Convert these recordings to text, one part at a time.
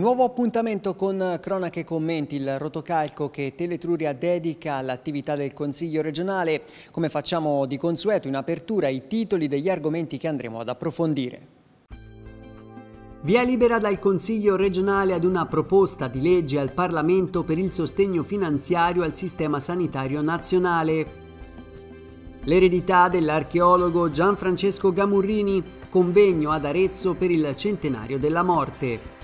Un nuovo appuntamento con Cronache Commenti, il rotocalco che Teletruria dedica all'attività del Consiglio regionale. Come facciamo di consueto in apertura i titoli degli argomenti che andremo ad approfondire. Via libera dal Consiglio regionale ad una proposta di legge al Parlamento per il sostegno finanziario al sistema sanitario nazionale. L'eredità dell'archeologo Gianfrancesco Gamurrini, convegno ad Arezzo per il centenario della morte.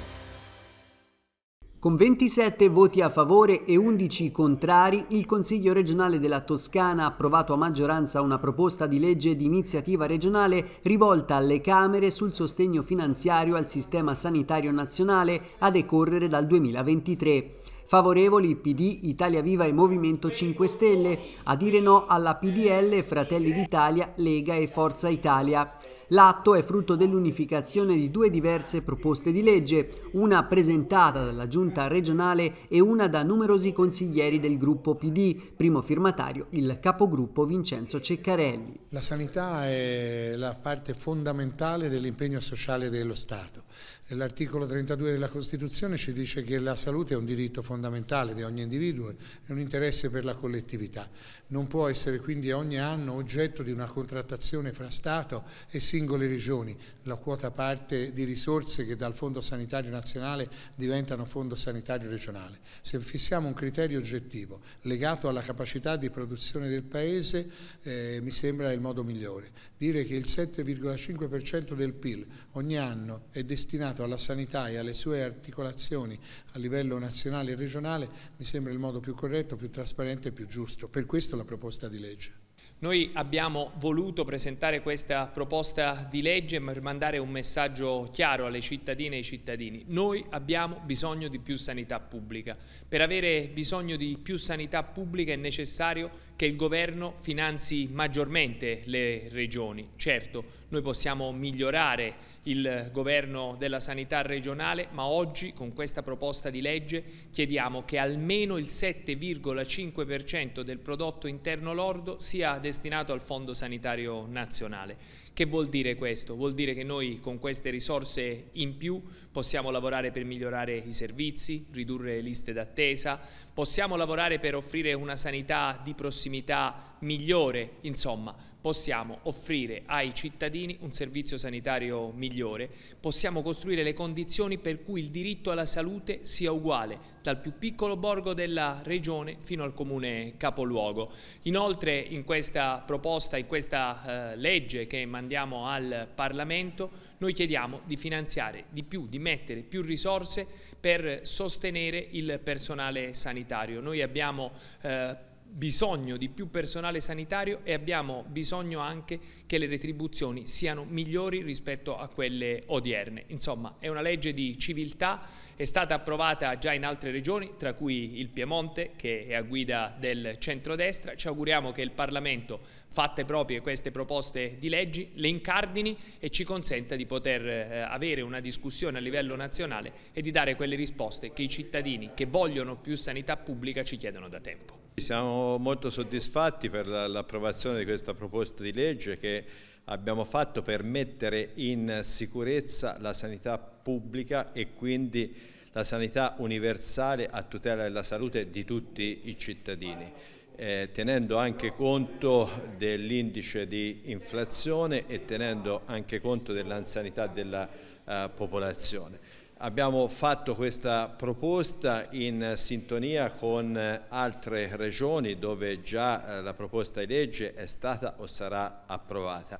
Con 27 voti a favore e 11 contrari, il Consiglio regionale della Toscana ha approvato a maggioranza una proposta di legge di iniziativa regionale rivolta alle Camere sul sostegno finanziario al sistema sanitario nazionale a decorrere dal 2023. Favorevoli PD, Italia Viva e Movimento 5 Stelle, a dire no alla PDL, Fratelli d'Italia, Lega e Forza Italia. L'atto è frutto dell'unificazione di due diverse proposte di legge, una presentata dalla giunta regionale e una da numerosi consiglieri del gruppo PD, primo firmatario il capogruppo Vincenzo Ceccarelli. La sanità è la parte fondamentale dell'impegno sociale dello Stato. L'articolo 32 della Costituzione ci dice che la salute è un diritto fondamentale di ogni individuo, è un interesse per la collettività. Non può essere quindi ogni anno oggetto di una contrattazione fra Stato e si singole regioni, la quota parte di risorse che dal Fondo Sanitario Nazionale diventano Fondo Sanitario Regionale. Se fissiamo un criterio oggettivo legato alla capacità di produzione del Paese eh, mi sembra il modo migliore. Dire che il 7,5% del PIL ogni anno è destinato alla sanità e alle sue articolazioni a livello nazionale e regionale mi sembra il modo più corretto, più trasparente e più giusto. Per questo la proposta di legge. Noi abbiamo voluto presentare questa proposta di legge per mandare un messaggio chiaro alle cittadine e ai cittadini. Noi abbiamo bisogno di più sanità pubblica. Per avere bisogno di più sanità pubblica è necessario che il governo finanzi maggiormente le regioni. Certo, noi possiamo migliorare il governo della sanità regionale, ma oggi con questa proposta di legge chiediamo che almeno il 7,5% del prodotto interno lordo sia sia destinato al Fondo Sanitario Nazionale. Che vuol dire questo? Vuol dire che noi con queste risorse in più possiamo lavorare per migliorare i servizi, ridurre le liste d'attesa, possiamo lavorare per offrire una sanità di prossimità migliore, insomma possiamo offrire ai cittadini un servizio sanitario migliore, possiamo costruire le condizioni per cui il diritto alla salute sia uguale dal più piccolo borgo della regione fino al comune capoluogo. Inoltre in questa proposta, in questa eh, legge che è mandata andiamo al Parlamento, noi chiediamo di finanziare di più, di mettere più risorse per sostenere il personale sanitario. Noi abbiamo eh, bisogno di più personale sanitario e abbiamo bisogno anche che le retribuzioni siano migliori rispetto a quelle odierne. Insomma, è una legge di civiltà, è stata approvata già in altre regioni, tra cui il Piemonte, che è a guida del centrodestra. Ci auguriamo che il Parlamento, fatte proprie queste proposte di leggi, le incardini e ci consenta di poter eh, avere una discussione a livello nazionale e di dare quelle risposte che i cittadini che vogliono più sanità pubblica ci chiedono da tempo. Siamo molto soddisfatti per l'approvazione di questa proposta di legge che abbiamo fatto per mettere in sicurezza la sanità pubblica e quindi la sanità universale a tutela della salute di tutti i cittadini. Eh, tenendo anche conto dell'indice di inflazione e tenendo anche conto dell'anzianità della eh, popolazione. Abbiamo fatto questa proposta in sintonia con eh, altre regioni dove già eh, la proposta di legge è stata o sarà approvata.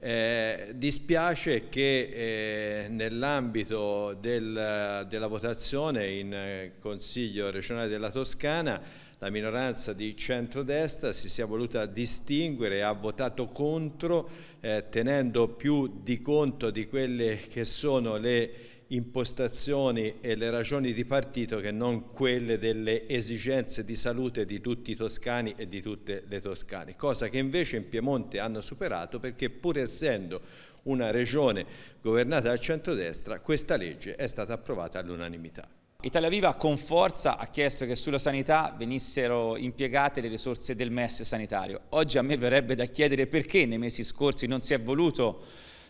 Eh, dispiace che eh, nell'ambito del, eh, della votazione in Consiglio regionale della Toscana la minoranza di centrodestra si sia voluta distinguere e ha votato contro eh, tenendo più di conto di quelle che sono le impostazioni e le ragioni di partito che non quelle delle esigenze di salute di tutti i toscani e di tutte le toscane, cosa che invece in Piemonte hanno superato perché pur essendo una regione governata dal centrodestra, questa legge è stata approvata all'unanimità. Italia Viva con forza ha chiesto che sulla sanità venissero impiegate le risorse del MES sanitario. Oggi a me verrebbe da chiedere perché nei mesi scorsi non si è voluto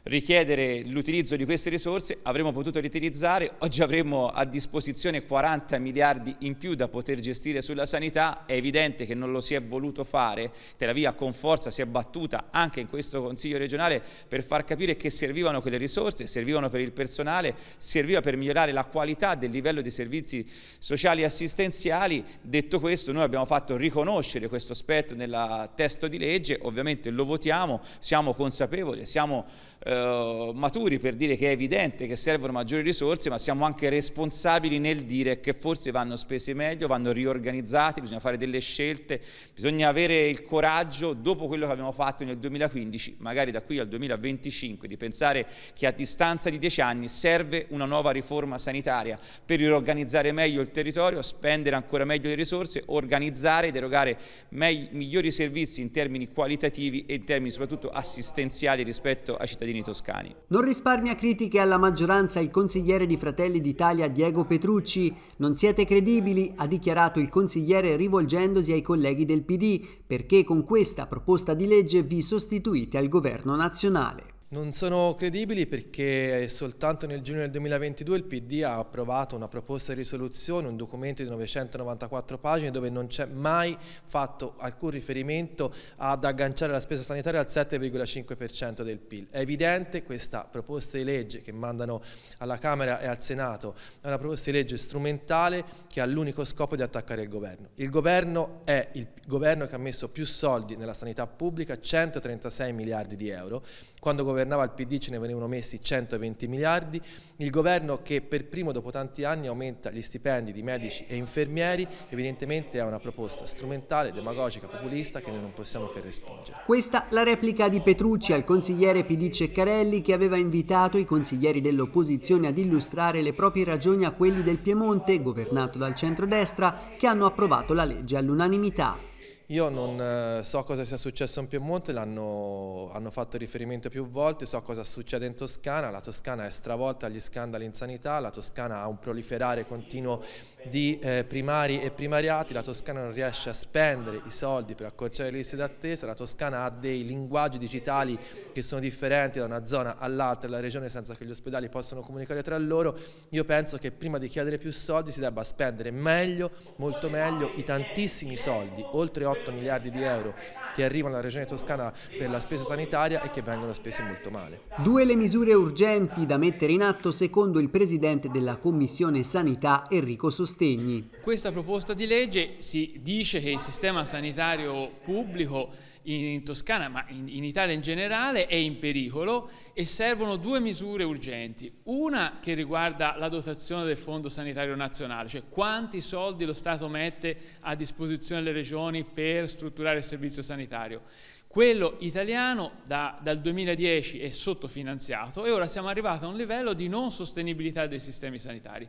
richiedere l'utilizzo di queste risorse, avremmo potuto riutilizzare, oggi avremmo a disposizione 40 miliardi in più da poter gestire sulla sanità, è evidente che non lo si è voluto fare, Tel Via con forza si è battuta anche in questo Consiglio regionale per far capire che servivano quelle risorse, servivano per il personale, serviva per migliorare la qualità del livello dei servizi sociali e assistenziali, detto questo noi abbiamo fatto riconoscere questo aspetto nel testo di legge, ovviamente lo votiamo, siamo consapevoli, siamo... Eh, eh, maturi per dire che è evidente che servono maggiori risorse, ma siamo anche responsabili nel dire che forse vanno spese meglio, vanno riorganizzate, bisogna fare delle scelte, bisogna avere il coraggio, dopo quello che abbiamo fatto nel 2015, magari da qui al 2025, di pensare che a distanza di dieci anni serve una nuova riforma sanitaria per riorganizzare meglio il territorio, spendere ancora meglio le risorse, organizzare ed erogare migliori servizi in termini qualitativi e in termini soprattutto assistenziali rispetto ai cittadini cittadini toscani. Non risparmia critiche alla maggioranza il consigliere di Fratelli d'Italia Diego Petrucci. Non siete credibili, ha dichiarato il consigliere rivolgendosi ai colleghi del PD, perché con questa proposta di legge vi sostituite al governo nazionale. Non sono credibili perché soltanto nel giugno del 2022 il PD ha approvato una proposta di risoluzione, un documento di 994 pagine dove non c'è mai fatto alcun riferimento ad agganciare la spesa sanitaria al 7,5% del PIL. È evidente questa proposta di legge che mandano alla Camera e al Senato è una proposta di legge strumentale che ha l'unico scopo di attaccare il governo. Il governo è il governo che ha messo più soldi nella sanità pubblica, 136 miliardi di euro, quando governo governava il PD ce ne venivano messi 120 miliardi, il governo che per primo dopo tanti anni aumenta gli stipendi di medici e infermieri evidentemente è una proposta strumentale, demagogica, populista che noi non possiamo che respingere. Questa la replica di Petrucci al consigliere PD Ceccarelli che aveva invitato i consiglieri dell'opposizione ad illustrare le proprie ragioni a quelli del Piemonte, governato dal centrodestra, che hanno approvato la legge all'unanimità. Io non eh, so cosa sia successo in Piemonte, hanno fatto riferimento più volte, so cosa succede in Toscana, la Toscana è stravolta agli scandali in sanità, la Toscana ha un proliferare continuo di eh, primari e primariati, la Toscana non riesce a spendere i soldi per accorciare le liste d'attesa, la Toscana ha dei linguaggi digitali che sono differenti da una zona all'altra della regione senza che gli ospedali possano comunicare tra loro, io penso che prima di chiedere più soldi si debba spendere meglio, molto meglio, i tantissimi soldi, oltre 8 8 miliardi di euro che arrivano alla regione toscana per la spesa sanitaria e che vengono spesi molto male. Due le misure urgenti da mettere in atto secondo il presidente della Commissione Sanità Enrico Sostegni. Questa proposta di legge si dice che il sistema sanitario pubblico in Toscana, ma in, in Italia in generale, è in pericolo e servono due misure urgenti. Una che riguarda la dotazione del Fondo Sanitario Nazionale, cioè quanti soldi lo Stato mette a disposizione delle regioni per strutturare il servizio sanitario. Quello italiano da, dal 2010 è sottofinanziato e ora siamo arrivati a un livello di non sostenibilità dei sistemi sanitari.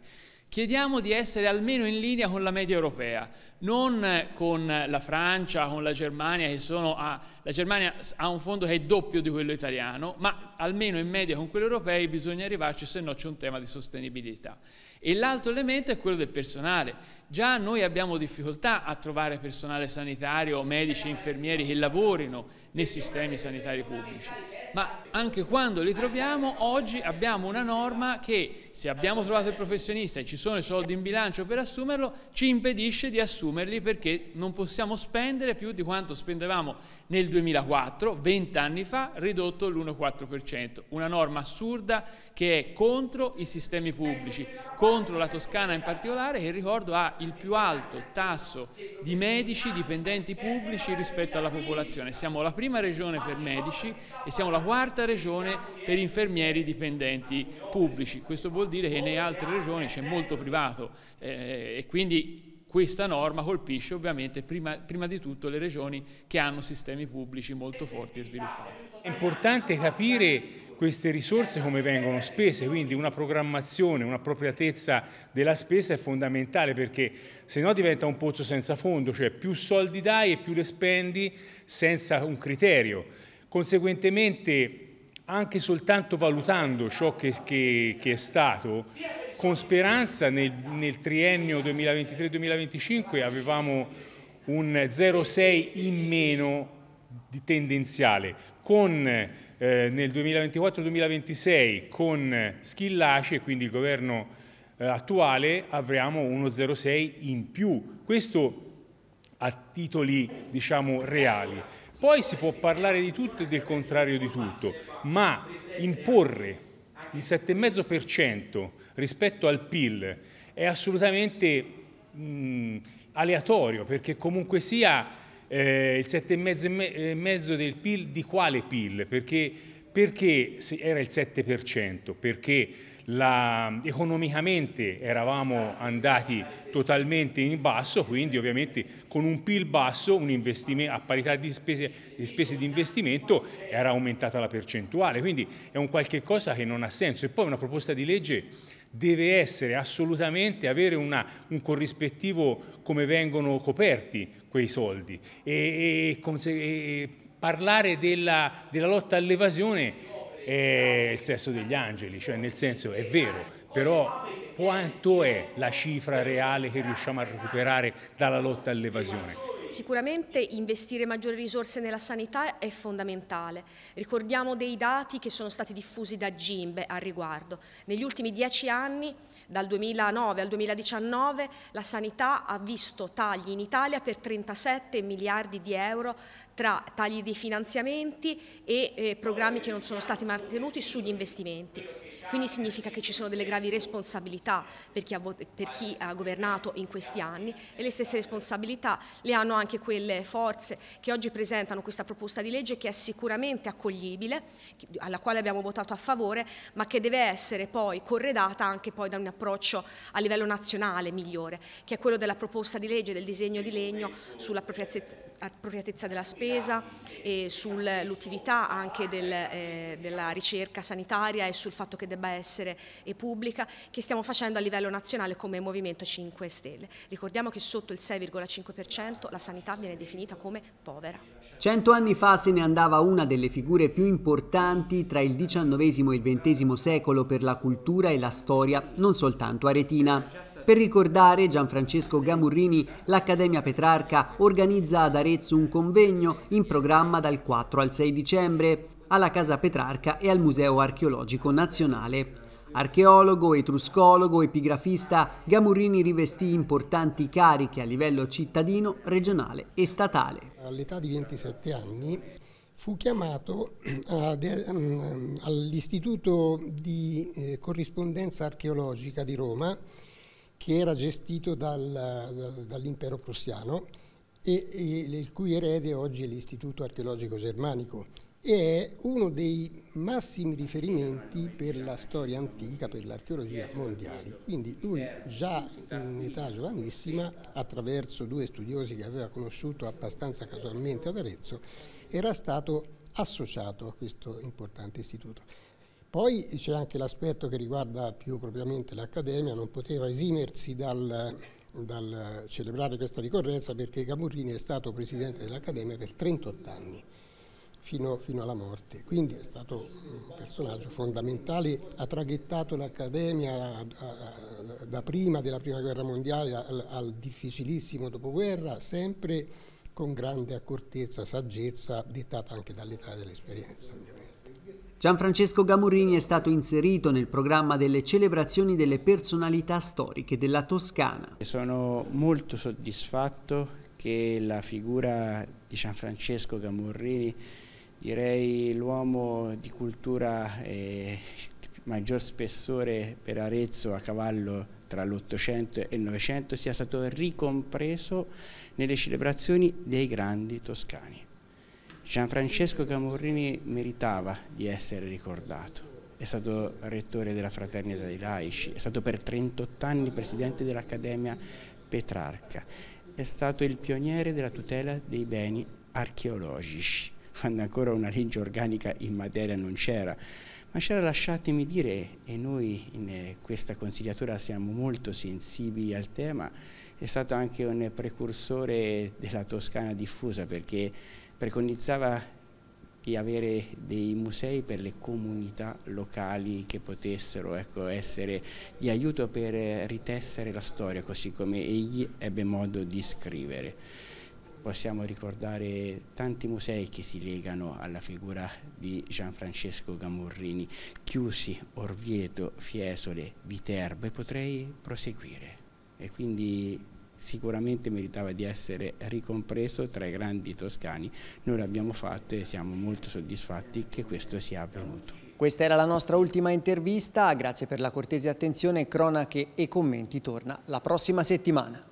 Chiediamo di essere almeno in linea con la media europea, non con la Francia, con la Germania, che sono a, la Germania ha un fondo che è doppio di quello italiano, ma almeno in media con quelli europei bisogna arrivarci, se no c'è un tema di sostenibilità. E l'altro elemento è quello del personale. Già noi abbiamo difficoltà a trovare personale sanitario, medici, infermieri che lavorino nei sistemi sanitari pubblici, ma anche quando li troviamo oggi abbiamo una norma che se abbiamo trovato il professionista e ci sono i soldi in bilancio per assumerlo, ci impedisce di assumerli perché non possiamo spendere più di quanto spendevamo nel 2004, 20 anni fa, ridotto l'1,4%. Una norma assurda che è contro i sistemi pubblici, contro la Toscana in particolare che ricordo ha il più alto tasso di medici dipendenti pubblici rispetto alla popolazione. Siamo la prima regione per medici e siamo la quarta regione per infermieri dipendenti pubblici. Questo vuol dire che nelle altre regioni c'è molto privato eh, e quindi questa norma colpisce ovviamente prima, prima, di tutto le regioni che hanno sistemi pubblici molto forti e sviluppati. È importante capire queste risorse come vengono spese, quindi una programmazione, un'appropriatezza della spesa è fondamentale perché se no diventa un pozzo senza fondo, cioè più soldi dai e più le spendi senza un criterio. Conseguentemente anche soltanto valutando ciò che, che, che è stato, con speranza nel, nel triennio 2023-2025 avevamo un 0,6 in meno di tendenziale, con eh, nel 2024-2026 con Schillaci e quindi il governo eh, attuale avremo 1,06 in più. Questo a titoli diciamo reali. Poi si può parlare di tutto e del contrario di tutto, ma imporre il 7,5% rispetto al PIL è assolutamente mh, aleatorio perché comunque sia eh, il 7,5% eh, del PIL di quale PIL? Perché, perché era il 7%? Perché la, economicamente eravamo andati totalmente in basso, quindi ovviamente con un PIL basso, un a parità di spese, di spese di investimento era aumentata la percentuale, quindi è un qualche cosa che non ha senso. E poi una proposta di legge deve essere assolutamente avere una, un corrispettivo come vengono coperti quei soldi e, e, e parlare della, della lotta all'evasione è il sesso degli angeli, cioè nel senso è vero, però quanto è la cifra reale che riusciamo a recuperare dalla lotta all'evasione? Sicuramente investire maggiori risorse nella sanità è fondamentale. Ricordiamo dei dati che sono stati diffusi da Gimbe al riguardo. Negli ultimi dieci anni, dal 2009 al 2019, la sanità ha visto tagli in Italia per 37 miliardi di euro tra tagli dei finanziamenti e eh, programmi che non sono stati mantenuti sugli investimenti quindi significa che ci sono delle gravi responsabilità per chi, ha, per chi ha, governato in questi anni e le stesse responsabilità le hanno anche quelle forze che oggi presentano questa proposta di legge che è sicuramente accoglibile, alla quale abbiamo votato a favore, ma che deve essere poi corredata anche poi da un approccio a livello nazionale migliore, che è quello della proposta di legge, del disegno di legno sull'appropriatezza della spesa e sull'utilità anche del, eh, della ricerca sanitaria e sul fatto che debba debba essere pubblica, che stiamo facendo a livello nazionale come Movimento 5 Stelle. Ricordiamo che sotto il 6,5% la sanità viene definita come povera. Cento anni fa se ne andava una delle figure più importanti tra il XIX e il XX secolo per la cultura e la storia, non soltanto aretina. Per ricordare Gianfrancesco Gamurrini, l'Accademia Petrarca organizza ad Arezzo un convegno in programma dal 4 al 6 dicembre alla Casa Petrarca e al Museo Archeologico Nazionale. Archeologo, etruscologo, epigrafista, Gamurrini rivestì importanti cariche a livello cittadino, regionale e statale. All'età di 27 anni fu chiamato mm, all'Istituto di eh, Corrispondenza Archeologica di Roma che era gestito dal, dall'impero prussiano e, e, il cui erede oggi è l'Istituto archeologico germanico e è uno dei massimi riferimenti per la storia antica, per l'archeologia mondiale. Quindi lui già in età giovanissima, attraverso due studiosi che aveva conosciuto abbastanza casualmente ad Arezzo, era stato associato a questo importante istituto. Poi c'è anche l'aspetto che riguarda più propriamente l'Accademia, non poteva esimersi dal, dal celebrare questa ricorrenza perché Gamurrini è stato presidente dell'Accademia per 38 anni. Fino, fino, alla morte. Quindi è stato un personaggio fondamentale, ha traghettato l'Accademia eh, eh, da prima della Prima Guerra Mondiale al, al, difficilissimo dopoguerra, sempre con grande accortezza, saggezza, dettata anche dall'età dell'esperienza ovviamente. Gianfrancesco Gamurrini è stato inserito nel programma delle celebrazioni delle personalità storiche della Toscana. Sono molto soddisfatto che la figura di Gianfrancesco Gamurrini, direi l'uomo di cultura e maggior spessore per Arezzo a cavallo tra l'Ottocento e il Novecento, sia stato ricompreso nelle celebrazioni dei grandi toscani. Gianfrancesco Camorrini meritava di essere ricordato. È stato rettore della Fraternità dei Laici, è stato per 38 anni presidente dell'Accademia Petrarca, è stato il pioniere della tutela dei beni archeologici, quando ancora una legge organica in materia non c'era ma lasciatemi dire, e noi in eh, questa consigliatura siamo molto sensibili al tema, è stato anche un precursore della Toscana diffusa perché preconizzava di avere dei musei per le comunità locali che potessero ecco, essere di aiuto per eh, ritessere la storia così come egli ebbe modo di scrivere possiamo ricordare tanti musei che si legano alla figura di Gianfrancesco Gamurrini, Chiusi, Orvieto, Fiesole, Viterbo e potrei proseguire. E quindi sicuramente meritava di essere ricompreso tra i grandi toscani. Noi l'abbiamo fatto e siamo molto soddisfatti che questo sia avvenuto. Questa era la nostra ultima intervista, grazie per la cortese attenzione, cronache e commenti torna la prossima settimana.